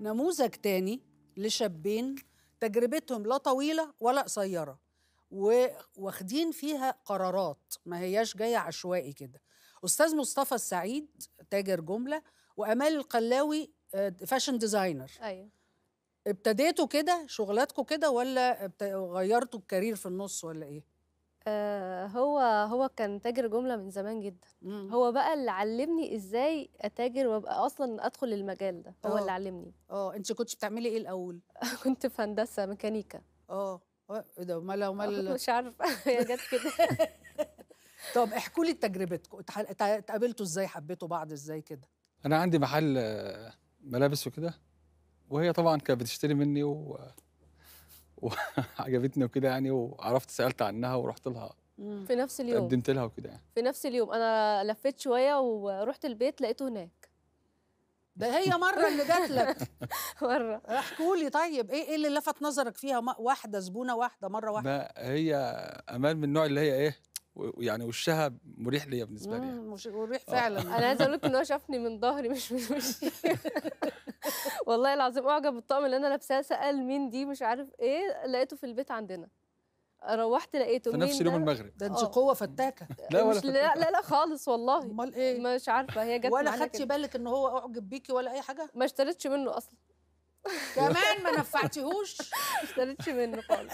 نموذج تاني لشابين تجربتهم لا طويلة ولا قصيرة واخدين فيها قرارات ما هياش جاية عشوائي كده أستاذ مصطفى السعيد تاجر جملة وأمال القلاوي فاشن آه، ديزاينر أيوة ابتديتوا كده شغلاتكم كده ولا غيرتوا الكارير في النص ولا ايه؟ آه، هو هو كان تاجر جمله من زمان جدا مم. هو بقى اللي علمني ازاي اتاجر وابقى اصلا ادخل المجال ده هو أوه. اللي آه. علمني اه انت كنت بتعملي ايه الاول كنت في هندسه ميكانيكا اه ايه ده امال آه، امال مش عارفه هي جت كده طب احكوا لي تجربتكم اتقابلتوا ازاي حبيتوا بعض ازاي كده انا عندي محل ملابس وكده وهي طبعا كانت بتشتري مني و وعجبتني وكده يعني وعرفت سالت عنها ورحت لها في نفس اليوم قدمت لها وكده يعني في نفس اليوم انا لفيت شويه ورحت البيت لقيته هناك ده هي مره اللي جات لك مره احكوا لي طيب ايه ايه اللي لفت نظرك فيها واحده زبونه واحده مره واحده هي امال من النوع اللي هي ايه ويعني وشها مريح ليا بالنسبه لي يعني. مش مريح آه. فعلا انا عايزه اقول لكم ان هو شافني من ظهري مش من وشي والله العظيم اعجب بالطقم اللي انا لابساه سال مين دي مش عارف ايه لقيته في البيت عندنا روحت لقيته في نفس اليوم المغرب ده انت آه. قوه فتاكه لا ولا مش لا لا لا خالص والله امال ايه مش عارفه هي جت ولا خدتي بالك ان هو اعجب بيكي ولا اي حاجه ما اشتريتش منه اصلا كمان ما نفعتيهوش ما اشتريتش منه خالص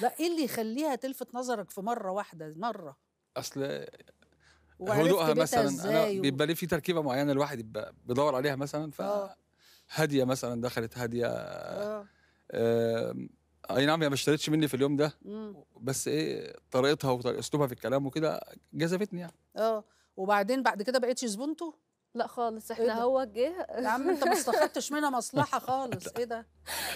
لا ايه اللي يخليها تلفت نظرك في مره واحده مره اصل هدوءها مثلا انا بيبقى ليه في تركيبه معينه الواحد يبقى بيدور عليها مثلا ف آه. هاديه مثلا دخلت هاديه آه. آه اي نعم هي ما اشتريتش مني في اليوم ده مم. بس ايه طريقتها واسلوبها في الكلام وكده جذبتني يعني اه وبعدين بعد كده بقيتش زبونته لا خالص إيه احنا إيه هو جه يا عم انت ما استفدتش منها مصلحه خالص ايه ده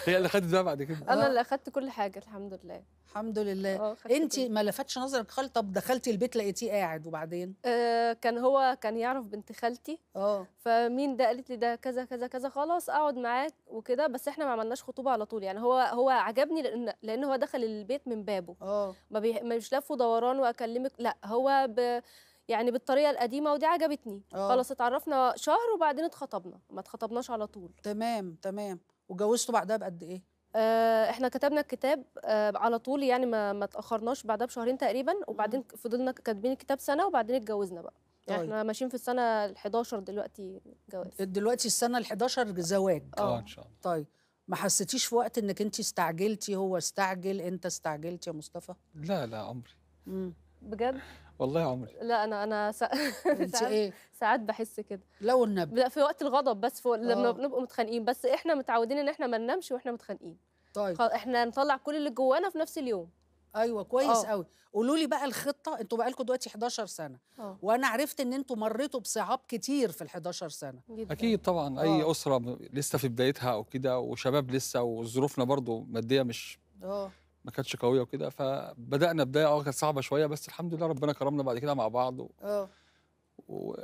هي اللي خدت بقى بعد كده انا آه. اللي اخدت كل حاجه الحمد لله الحمد لله آه، انت ما لفتش نظرك خالص طب دخلتي البيت لقيتيه قاعد وبعدين آه كان هو كان يعرف بنت خالتي اه فمين ده قالت لي ده كذا كذا كذا خلاص اقعد معاك وكده بس احنا ما عملناش خطوبه على طول يعني هو هو عجبني لان لان هو دخل البيت من بابه اه ما مش لف ودوران واكلمك لا هو ب يعني بالطريقه القديمه ودي عجبتني أوه. خلاص اتعرفنا شهر وبعدين اتخطبنا ما اتخطبناش على طول تمام تمام واتجوزتوا بعدها بقد ايه آه احنا كتبنا الكتاب آه على طول يعني ما ما اتاخرناش بعدها بشهرين تقريبا وبعدين فضلنا كاتبين الكتاب سنه وبعدين اتجوزنا بقى يعني طيب. احنا ماشيين في السنه ال11 دلوقتي جواز دلوقتي السنه ال11 زواج آه. اه ان شاء الله طيب ما حسيتيش في وقت انك انت استعجلتي هو استعجل انت استعجلت يا مصطفى لا لا عمري امم بجد والله يا عمري لا انا انا سا... انت ساعات ايه؟ ساعات بحس كده لو النبي لا في وقت الغضب بس في... لما آه. بنبقى متخانقين بس احنا متعودين ان احنا ما ننامش واحنا متخانقين طيب احنا نطلع كل اللي جوانا في نفس اليوم ايوه كويس قوي آه. قولوا لي بقى الخطه انتوا بقالكم دلوقتي 11 سنه أوه. وانا عرفت ان انتوا مريتوا بصعاب كتير في ال 11 سنه جدا. اكيد طبعا أوه. اي آه. اسره لسه في بدايتها او كده وشباب لسه وظروفنا برضو ماديه مش اه ما كانتش قويه وكده فبدانا بدايه اه كانت صعبه شويه بس الحمد لله ربنا كرمنا بعد كده مع بعض و... اه و...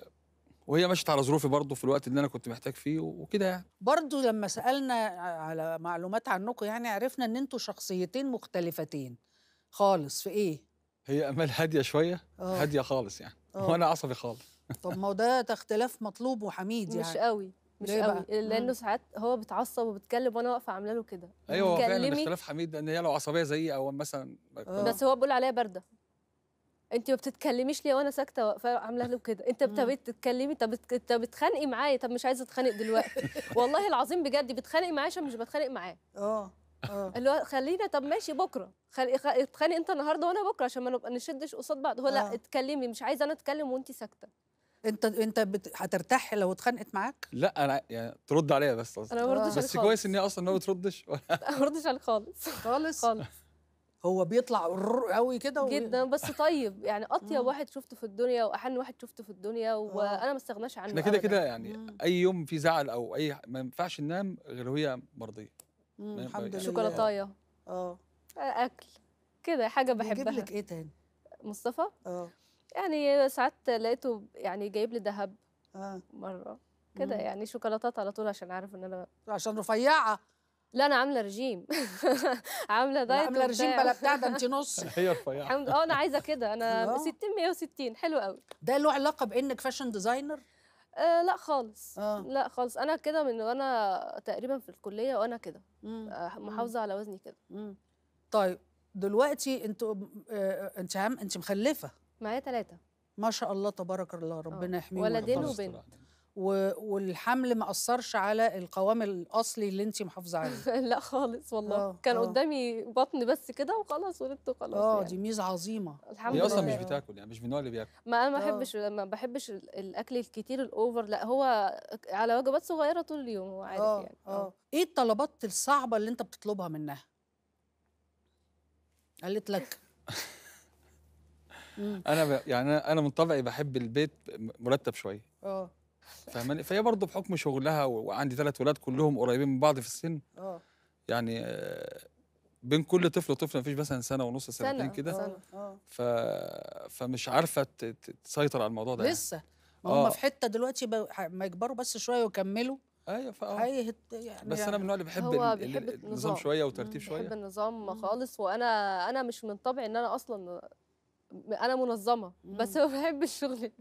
وهي مشت على ظروفي برضه في الوقت اللي انا كنت محتاج فيه وكده يعني برضه لما سالنا على معلومات عنكم يعني عرفنا ان انتوا شخصيتين مختلفتين خالص في ايه هي امال هاديه شويه أوه. هاديه خالص يعني أوه. وانا عصبي خالص طب ما هو ده اختلاف مطلوب وحميد يعني مش قوي مش قوي لانه ساعات هو بيتعصب وبتكلم وانا واقفه عامله له كده ايوه هو فعلا اختلاف حميد ان هي لو عصبيه زيي او مثلا آه. بس هو بيقول عليا بارده انت ما بتتكلميش ليه وانا ساكته واقفه عامله له كده انت بتتكلمي طب انت بتخانقي معايا طب مش عايزه اتخانق دلوقتي والله العظيم بجد بتخانقي معايا عشان مش بتخانق معاه اه اه اللي هو خلينا طب ماشي بكره اتخانق انت النهارده وانا بكره عشان ما نبقى نشدش قصاد بعض هو لا آه. اتكلمي مش عايزه انا اتكلم وانت ساكته انت انت بت... هترتاح لو اتخانقت معاك لا انا يعني ترد عليا بس اصلا انا ما بردش بس كويس ان هي اصلا ما بتردش ما بردش عليك خالص خالص خالص هو بيطلع قوي كده و... جدا بس طيب يعني اطيب واحد شفته في الدنيا واحن واحد شفته في الدنيا وانا آه. ما استغناش عنه احنا كده كده يعني مم. اي يوم في زعل او اي ما ينفعش ننام غير وهي مرضيه الحمد يعني. لله شوكولاتايه اه اكل كده حاجه بحبها اجيب لك ايه تاني مصطفى اه يعني ساعات لقيته يعني جايب لي ذهب آه. مره كده يعني شوكولاتات على طول عشان عارف ان انا عشان رفيعه لا انا عامله رجيم عامله دايت عامله رجيم بلا بتاع ده انت نص هي رفيعه الحمد اه انا عايزه كده انا 60 160 حلو قوي ده له علاقه بانك فاشن ديزاينر آه لا خالص آه. لا خالص انا كده من وانا تقريبا في الكليه وانا كده آه محافظه على وزني كده طيب دلوقتي انتوا آه، آه، انت عم انت مخلفه معايا ثلاثة ما شاء الله تبارك الله ربنا آه. يحميه ولدين وبنت و... والحمل ما اثرش على القوام الاصلي اللي انت محافظه عليه لا خالص والله أوه. كان أوه. قدامي بطن بس كده وخلاص ولدت وخلاص اه يعني. دي ميزه عظيمه الحمد لله هي اصلا مش بتاكل يعني مش من النوع اللي بياكل ما انا ما آه. بحبش ما بحبش الاكل الكتير الاوفر لا هو على وجبات صغيره طول اليوم هو عارف أوه. يعني آه. آه. ايه الطلبات الصعبه اللي انت بتطلبها منها قالت لك انا ب... يعني انا من طبعي بحب البيت مرتب شويه اه فاهماني فهي برضه بحكم شغلها وعندي ثلاث ولاد كلهم قريبين من بعض في السن اه يعني آه، بين كل طفل وطفل مفيش مثلا سنه ونص سنتين كده سنه اه ف... فمش عارفه تسيطر على الموضوع ده يعني. لسه ما هم آه. في حته دلوقتي ب... ما يكبروا بس شويه ويكملوا ايوه فاه يعني بس انا من النوع اللي بحب, هو بيحب النظام, النظام شويه وترتيب شويه بحب النظام خالص وانا انا مش من طبعي ان انا اصلا انا منظمه بس ما بحبش الشغل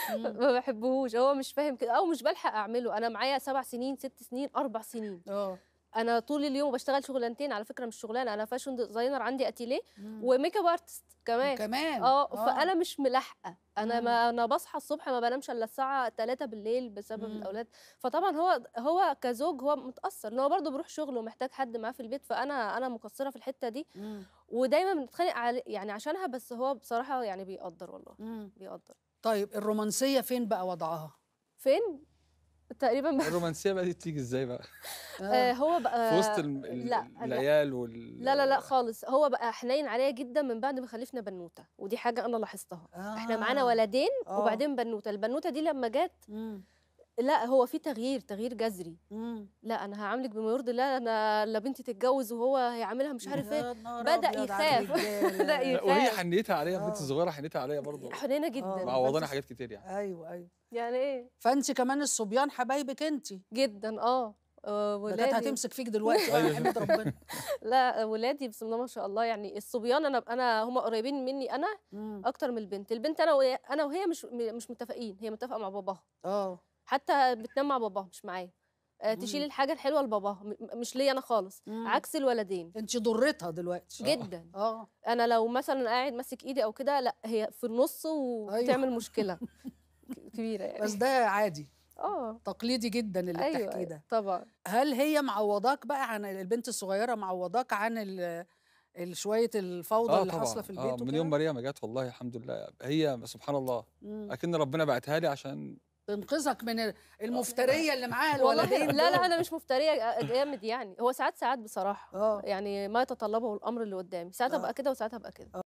ما بحبهوش هو مش فاهم كده او مش بلحق اعمله انا معايا سبع سنين ست سنين اربع سنين اه انا طول اليوم بشتغل شغلانتين على فكره مش شغلانه انا فاشن ديزاينر عندي اتيلي وميك اب ارتست كمان كمان آه،, اه فانا مش ملاحقه انا مم. ما انا بصحى الصبح ما بنامش الا الساعه 3 بالليل بسبب مم. الاولاد فطبعا هو هو كزوج هو متاثر ان هو برده بيروح شغله ومحتاج حد معاه في البيت فانا انا مقصره في الحته دي مم. ودايما بنتخانق يعني عشانها بس هو بصراحه يعني بيقدر والله مم. بيقدر طيب الرومانسيه فين بقى وضعها فين تقريبا بقى الرومانسيه بقى دي بتيجي ازاي بقى؟ آه، هو بقى في وسط الم... لا العيال وال لا لا لا خالص هو بقى حنين عليا جدا من بعد ما خلفنا بنوته ودي حاجه انا لاحظتها آه. احنا معانا آه. ولدين آه. وبعدين بنوته البنوته دي لما جت لا هو في تغيير تغيير جذري امم. لا انا هعاملك بما يرضي الله انا لا بنتي تتجوز وهو هيعاملها مش عارف ايه بدا يخاف بدا يخاف وهي حنيتها عليا البنت الصغيره آه. حنيتها عليا برضه حنينه آه. جدا معوضاني حاجات كتير يعني ايوه ايوه يعني ايه فانت كمان الصبيان حبايبك انت جدا اه, آه، ولادي كانت هتمسك فيك دلوقتي بقى أيوة. ربنا لا ولادي بسم الله ما شاء الله يعني الصبيان انا انا هم قريبين مني انا امم. اكتر من البنت البنت انا انا وهي مش مش متفقين هي متفقه مع باباها اه حتى بتنام مع باباها مش معايا آه، تشيل الحاجه الحلوه لباباها مش ليا انا خالص مم. عكس الولدين انت ضرتها دلوقتي جدا اه. اه انا لو مثلا قاعد ماسك ايدي او كده لا هي في النص أيوه. وبتعمل أيوة. مشكله كبيره يعني بس ده عادي اه تقليدي جدا اللي أيوة بتحكيه ده طبعا هل هي معوضاك بقى عن البنت الصغيره معوضاك عن شويه الفوضى آه اللي حاصله في البيت اه من يوم مريم جت والله الحمد لله هي سبحان الله اكن ربنا بعتها لي عشان تنقذك من المفتريه اللي معاها الولدين لا لا انا مش مفتريه جامد يعني هو ساعات ساعات بصراحه أوه. يعني ما يتطلبه الامر اللي قدامي ساعات ابقى آه. كده وساعات ابقى كده